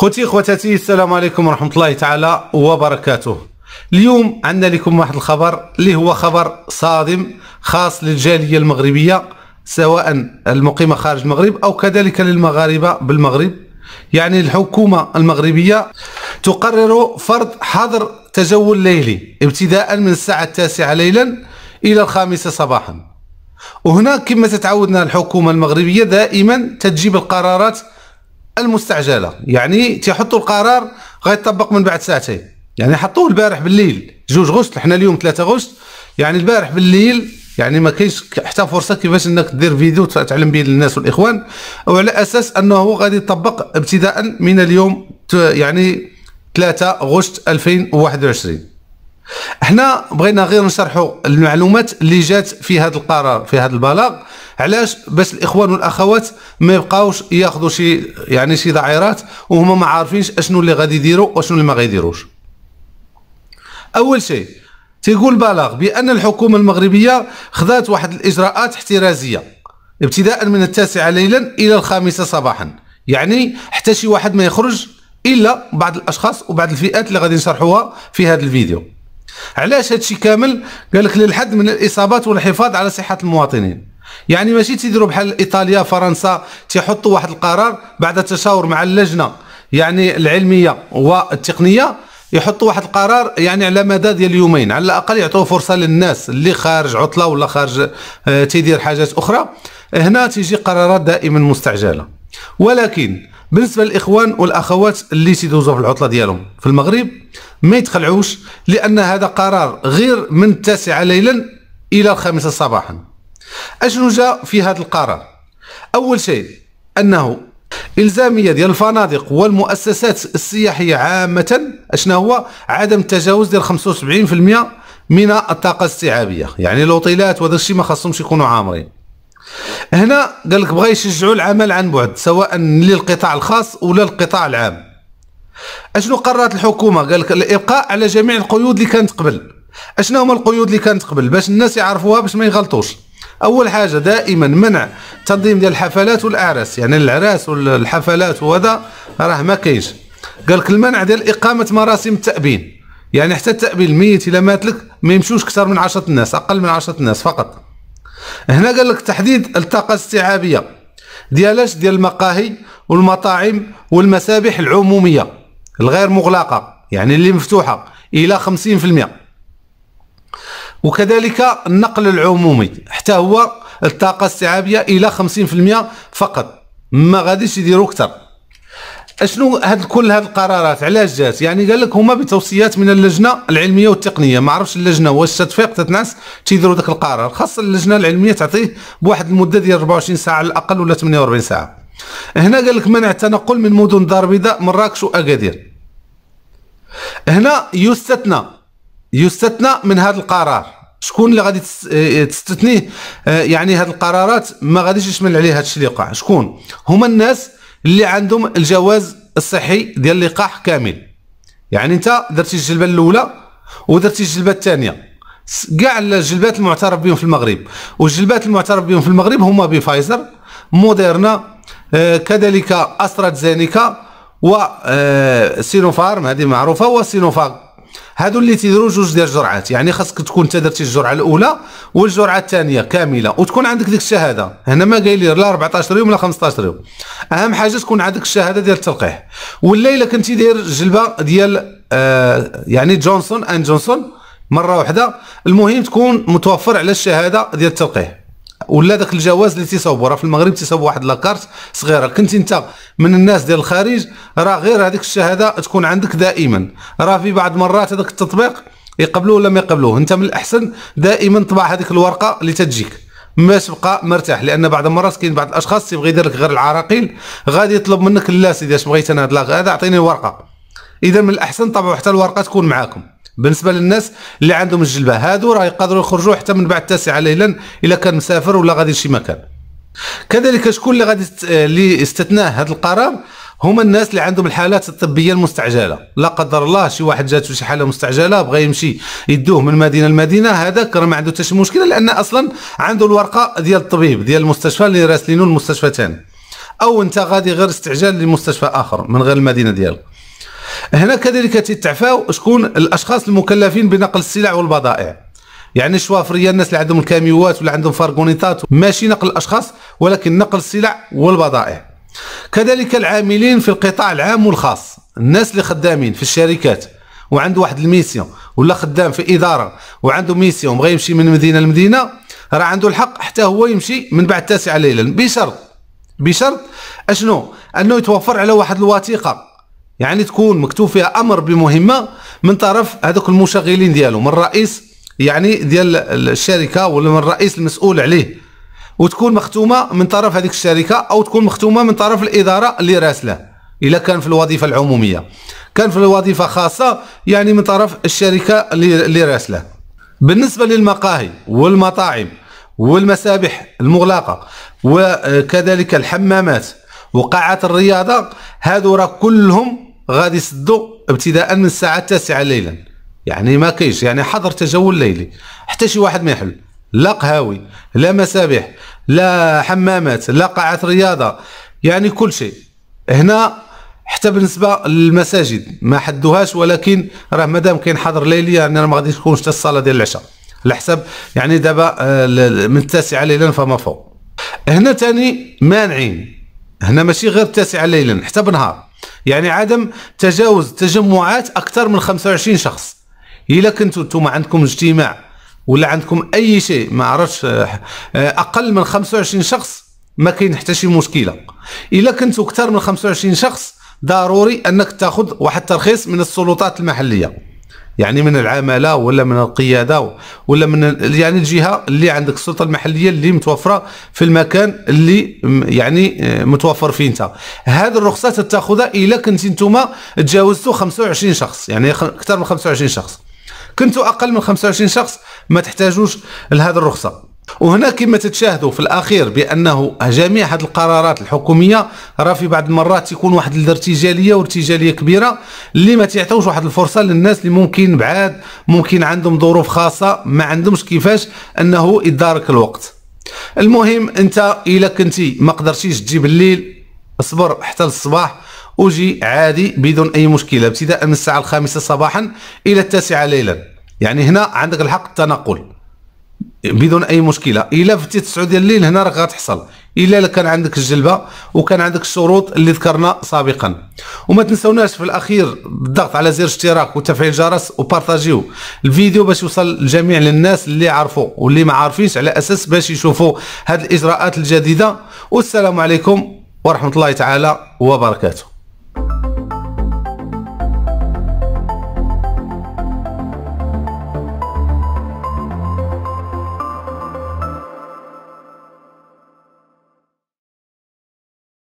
خوتي خواتاتي السلام عليكم ورحمة الله تعالى وبركاته اليوم عندنا لكم واحد الخبر اللي هو خبر صادم خاص للجالية المغربية سواء المقيمة خارج المغرب أو كذلك للمغاربة بالمغرب يعني الحكومة المغربية تقرر فرض حظر تجول ليلي ابتداء من الساعة التاسعة ليلا إلى الخامسة صباحا وهنا كما تتعودنا الحكومة المغربية دائما تجيب القرارات المستعجله يعني تيحطوا القرار غيطبق من بعد ساعتين يعني حطوه البارح بالليل 2 غشت حنا اليوم 3 غشت يعني البارح بالليل يعني ما كاينش حتى فرصه كيفاش انك دير فيديو تعلم به للناس والاخوان وعلى اساس انه غادي يطبق ابتداء من اليوم يعني 3 غشت 2021 احنا بغينا غير نشرحوا المعلومات اللي جات في هذا القرار في هذا البلاغ علاش باش الاخوان والاخوات ما يبقاوش ياخذوا شي يعني شي ذعيرات وهما ما عارفينش اشنو اللي غادي يديروا واشنو اللي ما غايديروش اول شيء تيقول بلاغ بان الحكومه المغربيه خذات واحد الاجراءات احترازيه ابتداء من التاسعه ليلا الى الخامسه صباحا يعني حتى شي واحد ما يخرج الا بعض الاشخاص وبعض الفئات اللي غادي نشرحوها في هذا الفيديو علاش هادشي كامل قال لك للحد من الاصابات والحفاظ على صحه المواطنين يعني ماشي تيديروا بحال ايطاليا فرنسا تيحطوا واحد القرار بعد تشاور مع اللجنه يعني العلميه والتقنيه يحطوا واحد القرار يعني على مدى ديال يومين على الاقل يعطوه فرصه للناس اللي خارج عطله ولا خارج آه، تيدير حاجات اخرى هنا تيجي قرارات دائما مستعجله ولكن بالنسبه للاخوان والاخوات اللي تيدوزوا في العطله ديالهم في المغرب ما يتخلعوش لان هذا قرار غير من التاسعه ليلا الى الخامسه صباحا اشنو جا في هذا القرار اول شيء انه الزاميه ديال الفنادق والمؤسسات السياحيه عامه اشنا هو عدم التجاوز ديال 75% من الطاقه الاستيعابيه يعني الاوتيلات وهذا الشيء ما خاصهمش يكونوا عامرين هنا قال لك بغا يشجعوا العمل عن بعد سواء للقطاع الخاص ولا القطاع العام اشنو قررت الحكومه قال لك الابقاء على جميع القيود اللي كانت قبل اشنا هما القيود اللي كانت قبل باش الناس يعرفوها باش ما يغلطوش اول حاجه دائما منع تنظيم ديال الحفلات والاعراس يعني العراس والحفلات وهذا راه ما كاينش قال لك المنع ديال اقامه مراسم التابين يعني حتى التابين الميت الى مات لك ما يمشوش اكثر من 10 الناس اقل من 10 الناس فقط هنا قال لك تحديد الطاقه الاستيعابيه ديالاش ديال المقاهي والمطاعم والمسابح العموميه الغير مغلقه يعني اللي مفتوحه الى 50% وكذلك النقل العمومي حتى هو الطاقه استيعابيه الى 50% فقط ما غاديش يديروا اكثر اشنو هاد كل هاد القرارات علاش جات يعني قال لك هما بتوصيات من اللجنه العلميه والتقنيه ما عرفش اللجنه واش تفيق تتنعس تيديروا ذاك القرار خاص اللجنه العلميه تعطيه بواحد المده ديال 24 ساعه على الاقل ولا 48 ساعه هنا قال لك منع التنقل من مدن الدار البيضاء مراكش واكادير هنا يستثنى يستثنى من هذا القرار شكون اللي غادي آه، تستثنيه آه، يعني هذه القرارات ما غاديش يشمل عليه هذا اللي وقع شكون هما الناس اللي عندهم الجواز الصحي ديال اللقاح كامل يعني انت درتي الجلبه الاولى ودرتي الجلبه الثانيه كاع الجلبات المعترف بهم في المغرب والجلبات المعترف بهم في المغرب هما بفايزر موديرنا آه، كذلك استرازينيكا وسينوفارم هذه معروفه وسينوفاغ هادو اللي تيديروا جوج ديال الجرعات يعني خاصك تكون انت درتي الجرعه الاولى والجرعه الثانيه كامله وتكون عندك ديك الشهاده هنا ما قايل لا 14 يوم ولا 15 يوم اهم حاجه تكون عندك الشهاده ديال التلقيح ولا الا كنتي داير جلبه ديال آه يعني جونسون اند جونسون مره واحده المهم تكون متوفر على الشهاده ديال التلقيح ولا داك الجواز اللي تيصاوبو راه في المغرب تيصاوبو واحد لاكارت صغيره كنت انت من الناس ديال الخارج راه غير هذيك الشهاده تكون عندك دائما راه في بعض المرات هذاك التطبيق يقبلوه ولا ما يقبلوه انت من الاحسن دائما طبع هذيك الورقه اللي تجيك ما تبقى مرتاح لان بعض المرات كاين بعض الاشخاص تيبغي يدير لك غير العراقيل غادي يطلب منك لا سيدي اش بغيت انا هذا اعطيني ورقه اذا من الاحسن طبعوا حتى الورقه تكون معاكم بالنسبه للناس اللي عندهم الجلبه هادو راه يقدروا يخرجوا حتى من بعد التاسعه ليلا الا كان مسافر ولا غادي لشي مكان كذلك شكون اللي غادي اللي استثناه هذا القرار هما الناس اللي عندهم الحالات الطبيه المستعجله لا قدر الله شي واحد جات شي حاله مستعجله بغى يمشي يدوه من مدينه لمدينه هذاك راه ما عنده حتى شي مشكله لان اصلا عنده الورقه ديال الطبيب ديال المستشفى اللي راسلينو المستشفى تاني او انت غادي غير استعجال لمستشفى اخر من غير المدينه ديالك هنا كذلك تتعفاو شكون الاشخاص المكلفين بنقل السلع والبضائع يعني الشوافريه الناس اللي عندهم الكاميوات ولا عندهم فارغونيطات ماشي نقل الاشخاص ولكن نقل السلع والبضائع كذلك العاملين في القطاع العام والخاص الناس اللي خدامين في الشركات وعنده واحد الميسيون ولا خدام في اداره وعنده ميسيون بغى يمشي من مدينه لمدينه راه عنده الحق حتى هو يمشي من بعد التاسعه ليلا بشرط بشرط اشنو انه يتوفر على واحد الوثيقه يعني تكون مكتوب فيها امر بمهمه من طرف هذوك المشغلين ديالو من الرئيس يعني ديال الشركه ولا من الرئيس المسؤول عليه وتكون مختومه من طرف هذيك الشركه او تكون مختومه من طرف الاداره اللي راسله الا كان في الوظيفه العموميه كان في الوظيفه خاصه يعني من طرف الشركه اللي راسله بالنسبه للمقاهي والمطاعم والمسابح المغلقه وكذلك الحمامات وقاعات الرياضه هادو راه كلهم غادي يسدوا ابتداء من الساعه التاسعه ليلا يعني ما كاينش يعني حظر تجول ليلي حتى شي واحد ما يحل لا قهاوي لا مسابح لا حمامات لا قاعات رياضه يعني كل شيء هنا حتى بالنسبه للمساجد ما حدوهاش ولكن راه مادام كاين حظر ليلي يعني راه ما غاديش تكون حتى الصلاه ديال العشاء على حساب يعني دابا آه، من التاسعه ليلا فما فوق هنا ثاني مانعين هنا ماشي غير التاسعه ليلا حتى بنهار يعني عدم تجاوز تجمعات اكثر من 25 شخص الا كنتوا نتوما عندكم اجتماع ولا عندكم اي شيء ما عرفتش آه، اقل من 25 شخص ما كاين حتى شي مشكله الا كنتوا اكثر من 25 شخص ضروري انك تاخذ واحد الترخيص من السلطات المحليه يعني من العماله ولا من القياده ولا من يعني الجهه اللي عندك السلطه المحليه اللي متوفره في المكان اللي يعني آه، متوفر فيه انت هذه الرخصه تتاخذها الا كنت انتم تجاوزتوا 25 شخص يعني اكثر من 25 شخص كنتوا اقل من 25 شخص ما تحتاجوش لهذه الرخصه وهنا كما تتشاهدوا في الاخير بانه جميع هذه القرارات الحكوميه راه في بعض المرات تكون واحد الارتجاليه وارتجاليه كبيره اللي ما تعطيوش واحد الفرصه للناس اللي ممكن بعاد ممكن عندهم ظروف خاصه ما عندهمش كيفاش انه يدارك الوقت المهم انت الا كنتي ما قدرتيش تجي بالليل اصبر حتى الصباح وجي عادي بدون اي مشكله ابتداء من الساعه الخامسه صباحا الى التاسعه ليلا يعني هنا عندك الحق التنقل بدون اي مشكله الا فتيت 9 ديال الليل هنا راك غتحصل الا كان عندك الجلبه وكان عندك الشروط اللي ذكرنا سابقا وما تنساوناش في الاخير بالضغط على زر اشتراك وتفعيل الجرس وبارطاجيو الفيديو باش يوصل الجميع للناس اللي عارفوا واللي ما عارفينش على اساس باش يشوفوا هذه الاجراءات الجديده والسلام عليكم ورحمه الله تعالى وبركاته